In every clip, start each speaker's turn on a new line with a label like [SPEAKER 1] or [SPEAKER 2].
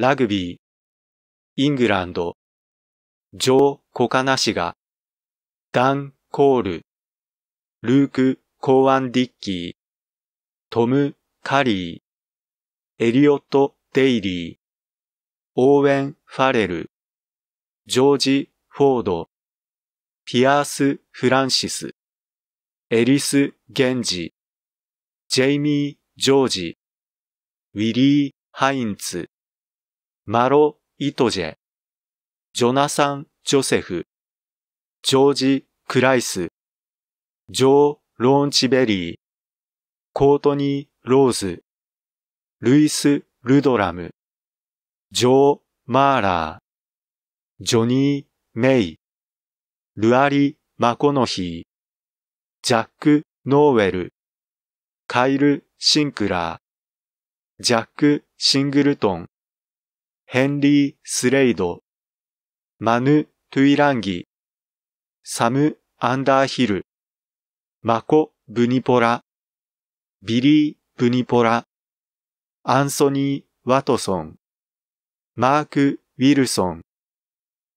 [SPEAKER 1] ラグビー、イングランド、ジョー・コカナ氏が、ダン・コール、ルーク・コーアン・ディッキー、トム・カリー、エリオット・デイリー、オーウェン・ファレル、ジョージ・フォード、ピアース・フランシス、エリス・ゲンジ、ジェイミー・ジョージ、ウィリー・ハインツ、マロ・イトジェ、ジョナサン・ジョセフ、ジョージ・クライス、ジョー・ローンチベリー、コートニー・ローズ、ルイス・ルドラム、ジョー・マーラー、ジョニー・メイ、ルアリ・マコノヒー、ジャック・ノーウェル、カイル・シンクラー、ジャック・シングルトン、ヘンリー・スレイド、マヌ・トゥイランギ、サム・アンダーヒル、マコ・ブニポラ、ビリー・ブニポラ、アンソニー・ワトソン、マーク・ウィルソン、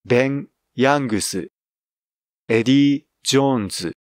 [SPEAKER 1] ベン・ヤングス、エディ・ジョーンズ、